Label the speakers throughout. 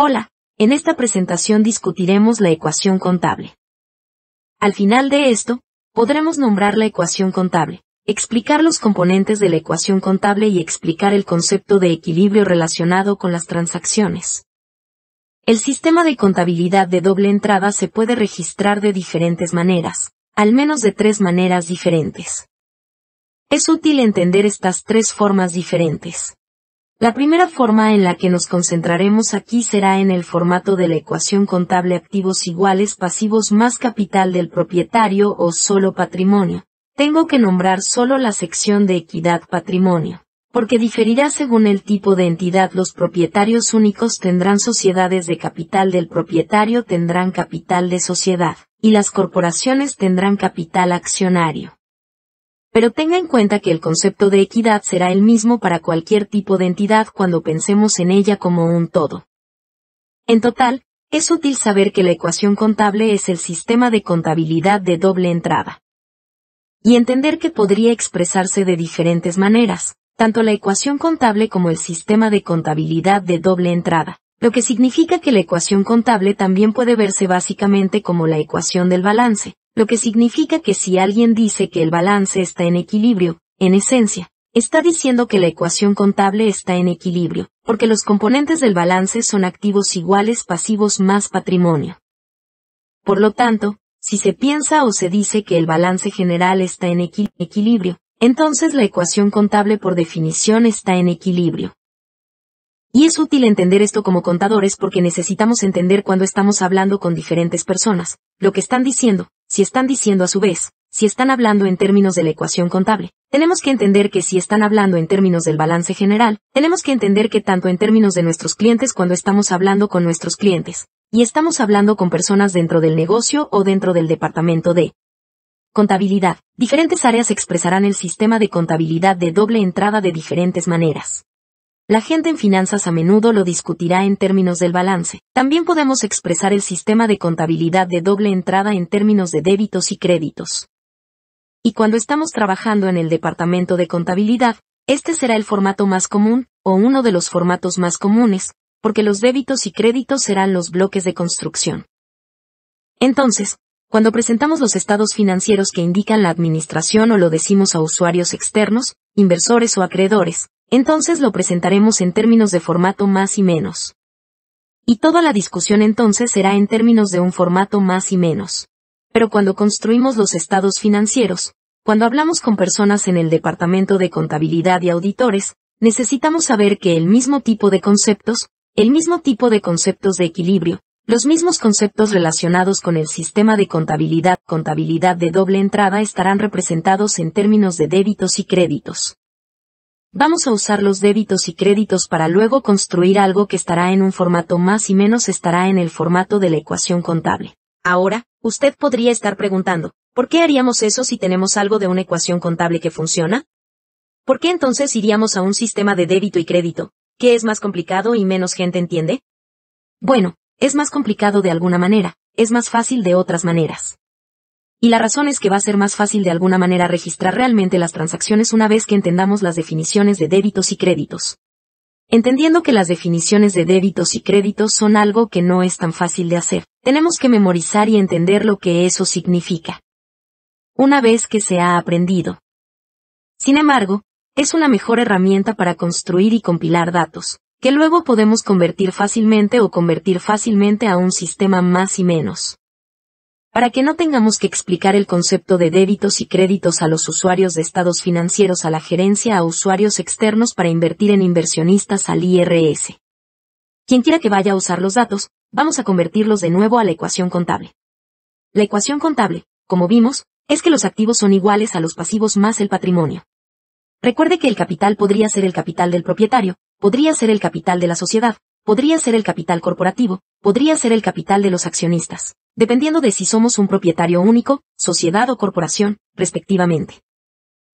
Speaker 1: Hola, en esta presentación discutiremos la ecuación contable. Al final de esto, podremos nombrar la ecuación contable, explicar los componentes de la ecuación contable y explicar el concepto de equilibrio relacionado con las transacciones. El sistema de contabilidad de doble entrada se puede registrar de diferentes maneras, al menos de tres maneras diferentes. Es útil entender estas tres formas diferentes. La primera forma en la que nos concentraremos aquí será en el formato de la ecuación contable activos iguales pasivos más capital del propietario o solo patrimonio. Tengo que nombrar solo la sección de equidad patrimonio, porque diferirá según el tipo de entidad. Los propietarios únicos tendrán sociedades de capital del propietario tendrán capital de sociedad, y las corporaciones tendrán capital accionario pero tenga en cuenta que el concepto de equidad será el mismo para cualquier tipo de entidad cuando pensemos en ella como un todo. En total, es útil saber que la ecuación contable es el sistema de contabilidad de doble entrada. Y entender que podría expresarse de diferentes maneras, tanto la ecuación contable como el sistema de contabilidad de doble entrada, lo que significa que la ecuación contable también puede verse básicamente como la ecuación del balance, lo que significa que si alguien dice que el balance está en equilibrio, en esencia, está diciendo que la ecuación contable está en equilibrio, porque los componentes del balance son activos iguales pasivos más patrimonio. Por lo tanto, si se piensa o se dice que el balance general está en equilibrio, entonces la ecuación contable por definición está en equilibrio. Y es útil entender esto como contadores porque necesitamos entender cuando estamos hablando con diferentes personas, lo que están diciendo, si están diciendo a su vez, si están hablando en términos de la ecuación contable, tenemos que entender que si están hablando en términos del balance general, tenemos que entender que tanto en términos de nuestros clientes cuando estamos hablando con nuestros clientes, y estamos hablando con personas dentro del negocio o dentro del departamento de contabilidad, diferentes áreas expresarán el sistema de contabilidad de doble entrada de diferentes maneras. La gente en finanzas a menudo lo discutirá en términos del balance. También podemos expresar el sistema de contabilidad de doble entrada en términos de débitos y créditos. Y cuando estamos trabajando en el departamento de contabilidad, este será el formato más común, o uno de los formatos más comunes, porque los débitos y créditos serán los bloques de construcción. Entonces, cuando presentamos los estados financieros que indican la administración o lo decimos a usuarios externos, inversores o acreedores, entonces lo presentaremos en términos de formato más y menos. Y toda la discusión entonces será en términos de un formato más y menos. Pero cuando construimos los estados financieros, cuando hablamos con personas en el Departamento de Contabilidad y Auditores, necesitamos saber que el mismo tipo de conceptos, el mismo tipo de conceptos de equilibrio, los mismos conceptos relacionados con el sistema de contabilidad, contabilidad de doble entrada estarán representados en términos de débitos y créditos. Vamos a usar los débitos y créditos para luego construir algo que estará en un formato más y menos estará en el formato de la ecuación contable. Ahora, usted podría estar preguntando, ¿por qué haríamos eso si tenemos algo de una ecuación contable que funciona? ¿Por qué entonces iríamos a un sistema de débito y crédito, que es más complicado y menos gente entiende? Bueno, es más complicado de alguna manera, es más fácil de otras maneras. Y la razón es que va a ser más fácil de alguna manera registrar realmente las transacciones una vez que entendamos las definiciones de débitos y créditos. Entendiendo que las definiciones de débitos y créditos son algo que no es tan fácil de hacer, tenemos que memorizar y entender lo que eso significa. Una vez que se ha aprendido. Sin embargo, es una mejor herramienta para construir y compilar datos, que luego podemos convertir fácilmente o convertir fácilmente a un sistema más y menos para que no tengamos que explicar el concepto de débitos y créditos a los usuarios de estados financieros a la gerencia a usuarios externos para invertir en inversionistas al IRS. Quien quiera que vaya a usar los datos, vamos a convertirlos de nuevo a la ecuación contable. La ecuación contable, como vimos, es que los activos son iguales a los pasivos más el patrimonio. Recuerde que el capital podría ser el capital del propietario, podría ser el capital de la sociedad, podría ser el capital corporativo, podría ser el capital de los accionistas dependiendo de si somos un propietario único, sociedad o corporación, respectivamente.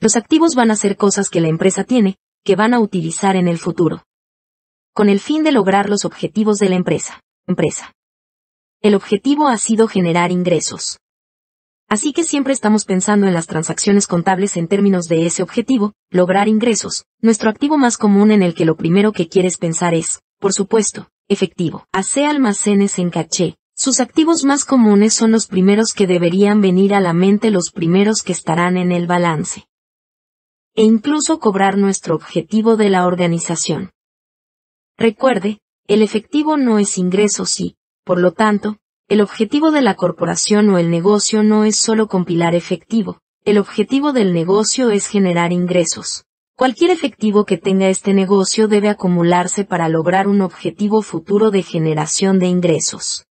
Speaker 1: Los activos van a ser cosas que la empresa tiene, que van a utilizar en el futuro. Con el fin de lograr los objetivos de la empresa. Empresa. El objetivo ha sido generar ingresos. Así que siempre estamos pensando en las transacciones contables en términos de ese objetivo, lograr ingresos, nuestro activo más común en el que lo primero que quieres pensar es, por supuesto, efectivo. Hace almacenes en caché, sus activos más comunes son los primeros que deberían venir a la mente los primeros que estarán en el balance. E incluso cobrar nuestro objetivo de la organización. Recuerde, el efectivo no es ingresos y, por lo tanto, el objetivo de la corporación o el negocio no es solo compilar efectivo, el objetivo del negocio es generar ingresos. Cualquier efectivo que tenga este negocio debe acumularse para lograr un objetivo futuro de generación de ingresos.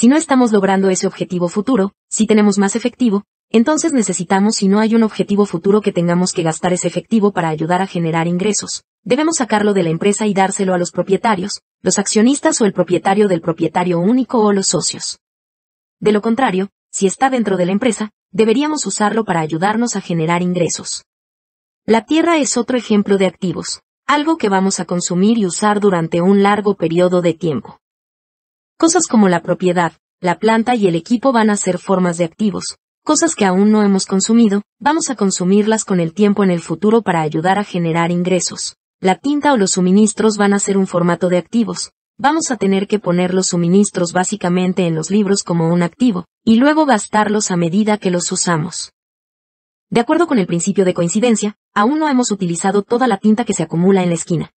Speaker 1: Si no estamos logrando ese objetivo futuro, si tenemos más efectivo, entonces necesitamos si no hay un objetivo futuro que tengamos que gastar ese efectivo para ayudar a generar ingresos. Debemos sacarlo de la empresa y dárselo a los propietarios, los accionistas o el propietario del propietario único o los socios. De lo contrario, si está dentro de la empresa, deberíamos usarlo para ayudarnos a generar ingresos. La tierra es otro ejemplo de activos, algo que vamos a consumir y usar durante un largo periodo de tiempo. Cosas como la propiedad, la planta y el equipo van a ser formas de activos. Cosas que aún no hemos consumido, vamos a consumirlas con el tiempo en el futuro para ayudar a generar ingresos. La tinta o los suministros van a ser un formato de activos. Vamos a tener que poner los suministros básicamente en los libros como un activo, y luego gastarlos a medida que los usamos. De acuerdo con el principio de coincidencia, aún no hemos utilizado toda la tinta que se acumula en la esquina.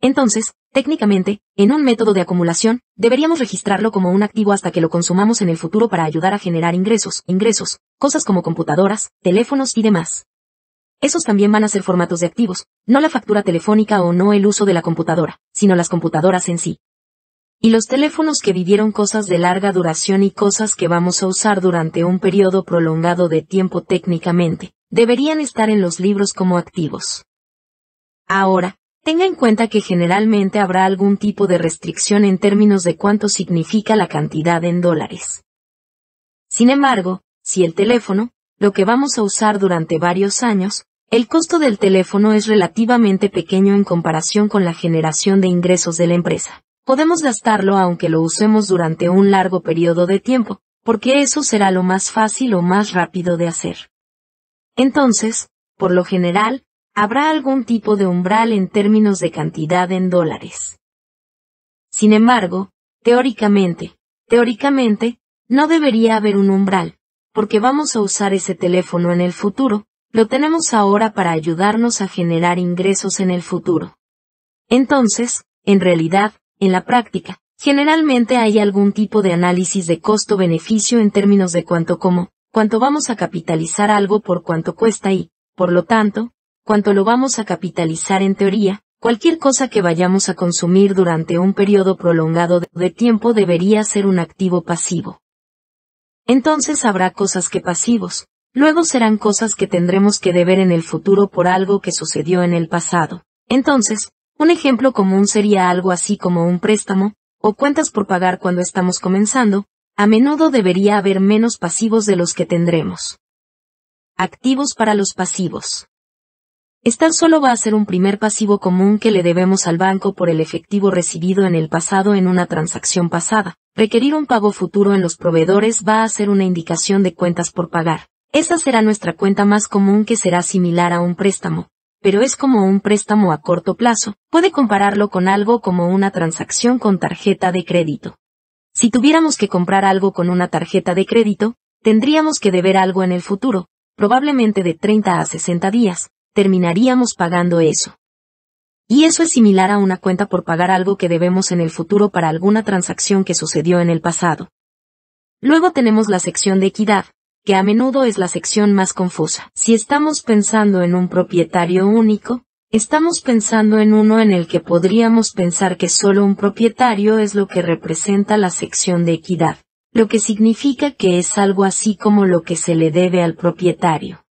Speaker 1: Entonces, Técnicamente, en un método de acumulación, deberíamos registrarlo como un activo hasta que lo consumamos en el futuro para ayudar a generar ingresos, ingresos, cosas como computadoras, teléfonos y demás. Esos también van a ser formatos de activos, no la factura telefónica o no el uso de la computadora, sino las computadoras en sí. Y los teléfonos que vivieron cosas de larga duración y cosas que vamos a usar durante un periodo prolongado de tiempo técnicamente, deberían estar en los libros como activos. Ahora, Tenga en cuenta que generalmente habrá algún tipo de restricción en términos de cuánto significa la cantidad en dólares. Sin embargo, si el teléfono, lo que vamos a usar durante varios años, el costo del teléfono es relativamente pequeño en comparación con la generación de ingresos de la empresa. Podemos gastarlo aunque lo usemos durante un largo periodo de tiempo, porque eso será lo más fácil o más rápido de hacer. Entonces, por lo general, habrá algún tipo de umbral en términos de cantidad en dólares. Sin embargo, teóricamente, teóricamente, no debería haber un umbral, porque vamos a usar ese teléfono en el futuro, lo tenemos ahora para ayudarnos a generar ingresos en el futuro. Entonces, en realidad, en la práctica, generalmente hay algún tipo de análisis de costo-beneficio en términos de cuánto como, cuánto vamos a capitalizar algo por cuánto cuesta y, por lo tanto, cuanto lo vamos a capitalizar en teoría, cualquier cosa que vayamos a consumir durante un periodo prolongado de tiempo debería ser un activo pasivo. Entonces habrá cosas que pasivos, luego serán cosas que tendremos que deber en el futuro por algo que sucedió en el pasado. Entonces, un ejemplo común sería algo así como un préstamo, o cuentas por pagar cuando estamos comenzando, a menudo debería haber menos pasivos de los que tendremos. Activos para los pasivos es solo va a ser un primer pasivo común que le debemos al banco por el efectivo recibido en el pasado en una transacción pasada. Requerir un pago futuro en los proveedores va a ser una indicación de cuentas por pagar. Esa será nuestra cuenta más común que será similar a un préstamo, pero es como un préstamo a corto plazo. Puede compararlo con algo como una transacción con tarjeta de crédito. Si tuviéramos que comprar algo con una tarjeta de crédito, tendríamos que deber algo en el futuro, probablemente de 30 a 60 días, terminaríamos pagando eso. Y eso es similar a una cuenta por pagar algo que debemos en el futuro para alguna transacción que sucedió en el pasado. Luego tenemos la sección de equidad, que a menudo es la sección más confusa. Si estamos pensando en un propietario único, estamos pensando en uno en el que podríamos pensar que solo un propietario es lo que representa la sección de equidad, lo que significa que es algo así como lo que se le debe al propietario.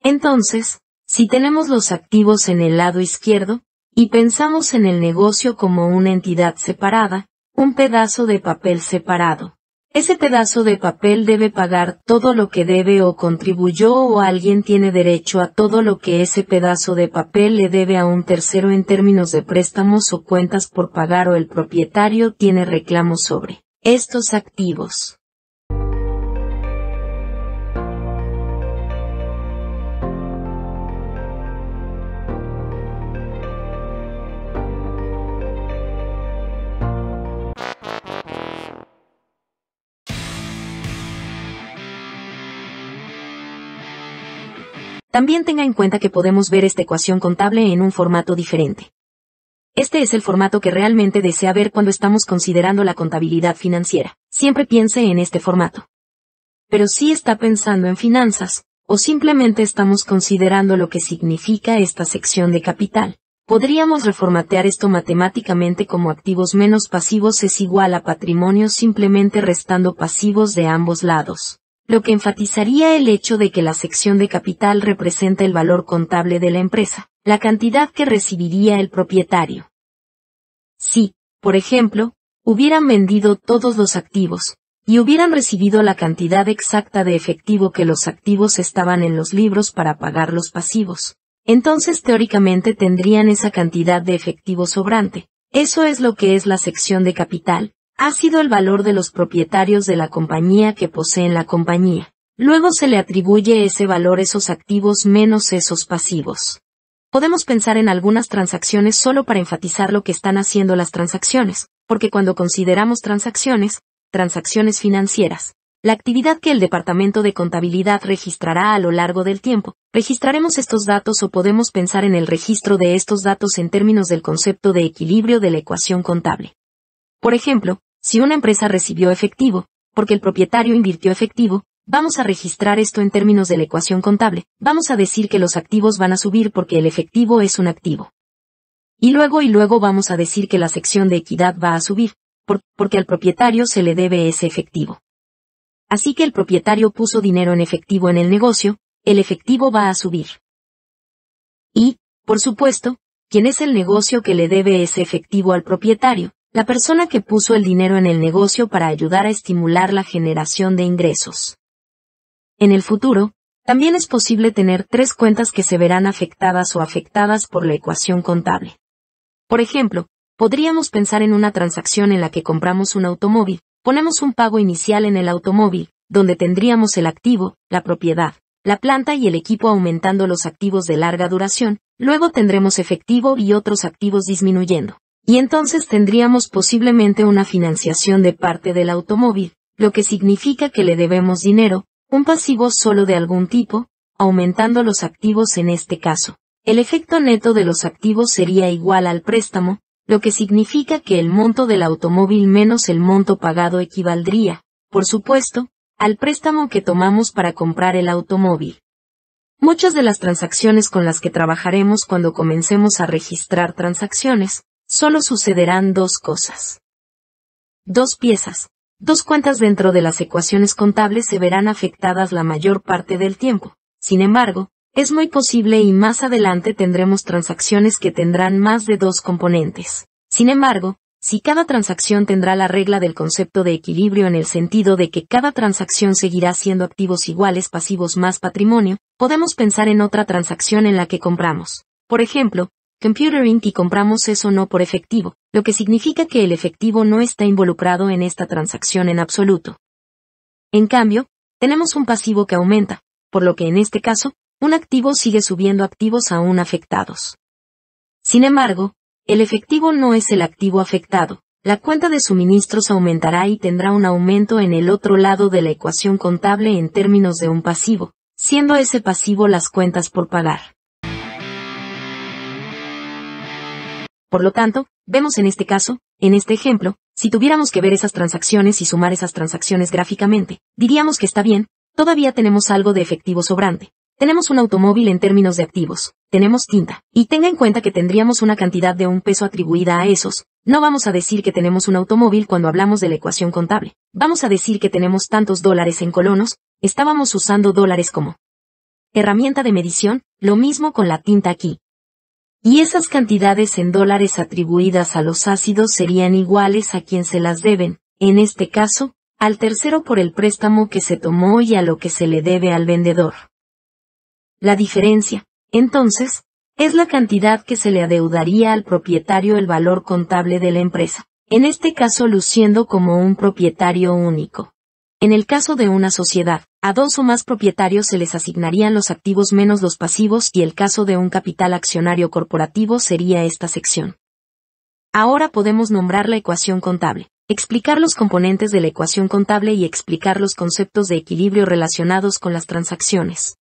Speaker 1: Entonces, si tenemos los activos en el lado izquierdo, y pensamos en el negocio como una entidad separada, un pedazo de papel separado. Ese pedazo de papel debe pagar todo lo que debe o contribuyó o alguien tiene derecho a todo lo que ese pedazo de papel le debe a un tercero en términos de préstamos o cuentas por pagar o el propietario tiene reclamo sobre estos activos. También tenga en cuenta que podemos ver esta ecuación contable en un formato diferente. Este es el formato que realmente desea ver cuando estamos considerando la contabilidad financiera. Siempre piense en este formato. Pero si está pensando en finanzas, o simplemente estamos considerando lo que significa esta sección de capital, podríamos reformatear esto matemáticamente como activos menos pasivos es igual a patrimonio simplemente restando pasivos de ambos lados lo que enfatizaría el hecho de que la sección de capital representa el valor contable de la empresa, la cantidad que recibiría el propietario. Si, por ejemplo, hubieran vendido todos los activos, y hubieran recibido la cantidad exacta de efectivo que los activos estaban en los libros para pagar los pasivos, entonces teóricamente tendrían esa cantidad de efectivo sobrante. Eso es lo que es la sección de capital, ha sido el valor de los propietarios de la compañía que poseen la compañía. Luego se le atribuye ese valor esos activos menos esos pasivos. Podemos pensar en algunas transacciones solo para enfatizar lo que están haciendo las transacciones, porque cuando consideramos transacciones, transacciones financieras, la actividad que el Departamento de Contabilidad registrará a lo largo del tiempo, registraremos estos datos o podemos pensar en el registro de estos datos en términos del concepto de equilibrio de la ecuación contable. Por ejemplo, si una empresa recibió efectivo, porque el propietario invirtió efectivo, vamos a registrar esto en términos de la ecuación contable, vamos a decir que los activos van a subir porque el efectivo es un activo. Y luego y luego vamos a decir que la sección de equidad va a subir, porque al propietario se le debe ese efectivo. Así que el propietario puso dinero en efectivo en el negocio, el efectivo va a subir. Y, por supuesto, ¿quién es el negocio que le debe ese efectivo al propietario, la persona que puso el dinero en el negocio para ayudar a estimular la generación de ingresos. En el futuro, también es posible tener tres cuentas que se verán afectadas o afectadas por la ecuación contable. Por ejemplo, podríamos pensar en una transacción en la que compramos un automóvil, ponemos un pago inicial en el automóvil, donde tendríamos el activo, la propiedad, la planta y el equipo aumentando los activos de larga duración, luego tendremos efectivo y otros activos disminuyendo y entonces tendríamos posiblemente una financiación de parte del automóvil, lo que significa que le debemos dinero, un pasivo solo de algún tipo, aumentando los activos en este caso. El efecto neto de los activos sería igual al préstamo, lo que significa que el monto del automóvil menos el monto pagado equivaldría, por supuesto, al préstamo que tomamos para comprar el automóvil. Muchas de las transacciones con las que trabajaremos cuando comencemos a registrar transacciones, solo sucederán dos cosas. Dos piezas, dos cuentas dentro de las ecuaciones contables se verán afectadas la mayor parte del tiempo. Sin embargo, es muy posible y más adelante tendremos transacciones que tendrán más de dos componentes. Sin embargo, si cada transacción tendrá la regla del concepto de equilibrio en el sentido de que cada transacción seguirá siendo activos iguales pasivos más patrimonio, podemos pensar en otra transacción en la que compramos, por ejemplo, Computer Inc. y compramos eso no por efectivo, lo que significa que el efectivo no está involucrado en esta transacción en absoluto. En cambio, tenemos un pasivo que aumenta, por lo que en este caso, un activo sigue subiendo activos aún afectados. Sin embargo, el efectivo no es el activo afectado, la cuenta de suministros aumentará y tendrá un aumento en el otro lado de la ecuación contable en términos de un pasivo, siendo ese pasivo las cuentas por pagar. Por lo tanto, vemos en este caso, en este ejemplo, si tuviéramos que ver esas transacciones y sumar esas transacciones gráficamente, diríamos que está bien, todavía tenemos algo de efectivo sobrante. Tenemos un automóvil en términos de activos, tenemos tinta, y tenga en cuenta que tendríamos una cantidad de un peso atribuida a esos, no vamos a decir que tenemos un automóvil cuando hablamos de la ecuación contable, vamos a decir que tenemos tantos dólares en colonos, estábamos usando dólares como herramienta de medición, lo mismo con la tinta aquí, y esas cantidades en dólares atribuidas a los ácidos serían iguales a quien se las deben, en este caso, al tercero por el préstamo que se tomó y a lo que se le debe al vendedor. La diferencia, entonces, es la cantidad que se le adeudaría al propietario el valor contable de la empresa, en este caso luciendo como un propietario único. En el caso de una sociedad, a dos o más propietarios se les asignarían los activos menos los pasivos y el caso de un capital accionario corporativo sería esta sección. Ahora podemos nombrar la ecuación contable, explicar los componentes de la ecuación contable y explicar los conceptos de equilibrio relacionados con las transacciones.